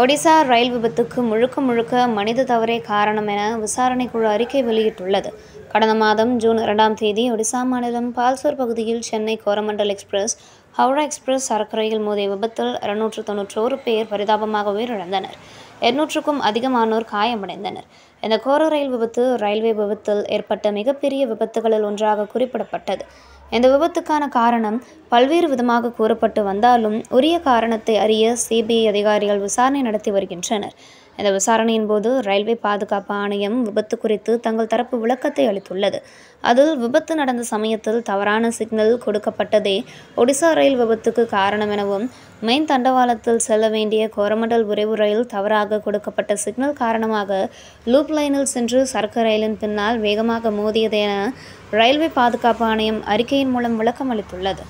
ஒடிசா ரயில் விபத்துக்கு முழுக்க முழுக்க மனித தவறே காரணம் என விசாரணை குழு அறிக்கை வெளியிட்டுள்ளது கடந்த மாதம் ஜூன் இரண்டாம் தேதி ஒடிசா மாநிலம் பால்சோர் பகுதியில் சென்னை கோரமண்டல் எக்ஸ்பிரஸ் ஹவுரா எக்ஸ்பிரஸ் சரக்கு ரயில் மோதிய விபத்தில் இருநூற்று தொன்னூற்றோரு பேர் பரிதாபமாக உயிரிழந்தனர் இருநூற்றுக்கும் அதிகமானோர் காயமடைந்தனர் இந்த கோர ரயில் விபத்து ரயில்வே விபத்தில் ஏற்பட்ட மிகப்பெரிய விபத்துகளில் ஒன்றாக குறிப்பிடப்பட்டது இந்த விபத்துக்கான காரணம் பல்வேறு விதமாக கூறப்பட்டு வந்தாலும் உரிய காரணத்தை அறிய சிபிஐ அதிகாரிகள் விசாரணை நடத்தி வருகின்றனர் இந்த விசாரணையின் போது ரயில்வே பாதுகாப்பு ஆணையம் விபத்து குறித்து தங்கள் தரப்பு விளக்கத்தை அளித்துள்ளது அதில் விபத்து நடந்த சமயத்தில் தவறான சிக்னல் கொடுக்கப்பட்டதே ஒடிசா ரயில் விபத்துக்கு காரணம் எனவும் மெயின் தண்டவாளத்தில் செல்ல வேண்டிய கோரமண்டல் விரைவு ரயில் தவறாக கொடுக்கப்பட்ட சிக்னல் காரணமாக லூப் லைனில் சென்று சரக்கு ரயிலின் பின்னால் வேகமாக மோதியது என ரயில்வே பாதுகாப்பு ஆணையம் அறிக்கையின் மூலம் விளக்கம் அளித்துள்ளது